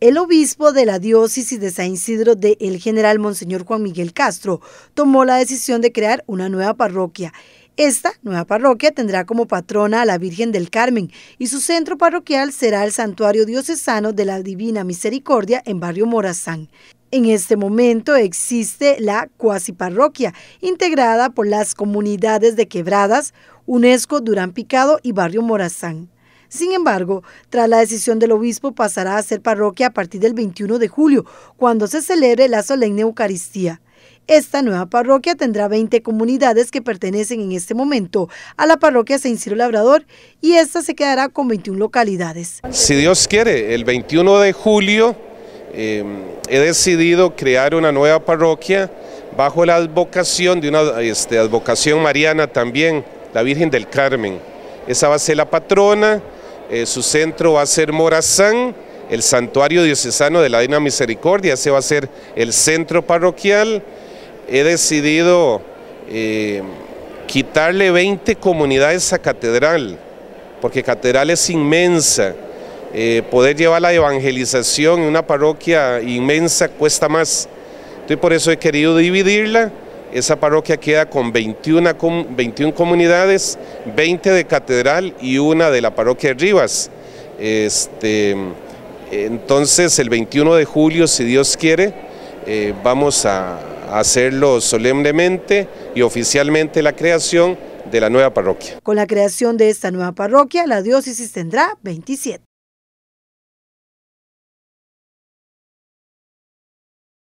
El obispo de la diócesis de San Isidro de El General Monseñor Juan Miguel Castro tomó la decisión de crear una nueva parroquia. Esta nueva parroquia tendrá como patrona a la Virgen del Carmen y su centro parroquial será el Santuario Diocesano de la Divina Misericordia en Barrio Morazán. En este momento existe la cuasi parroquia, integrada por las comunidades de Quebradas, UNESCO Durán Picado y Barrio Morazán. Sin embargo, tras la decisión del obispo pasará a ser parroquia a partir del 21 de julio, cuando se celebre la solemne Eucaristía. Esta nueva parroquia tendrá 20 comunidades que pertenecen en este momento a la parroquia San Ciro Labrador y esta se quedará con 21 localidades. Si Dios quiere, el 21 de julio em, he decidido crear una nueva parroquia bajo la advocación de una este, advocación mariana también, la Virgen del Carmen. Esa va a ser la patrona. Eh, su centro va a ser Morazán, el santuario diocesano de la Dina Misericordia, ese va a ser el centro parroquial. He decidido eh, quitarle 20 comunidades a Catedral, porque Catedral es inmensa. Eh, poder llevar la evangelización en una parroquia inmensa cuesta más. Entonces por eso he querido dividirla esa parroquia queda con 21, 21 comunidades, 20 de Catedral y una de la parroquia de Rivas. Este, entonces el 21 de julio, si Dios quiere, eh, vamos a hacerlo solemnemente y oficialmente la creación de la nueva parroquia. Con la creación de esta nueva parroquia, la diócesis tendrá 27.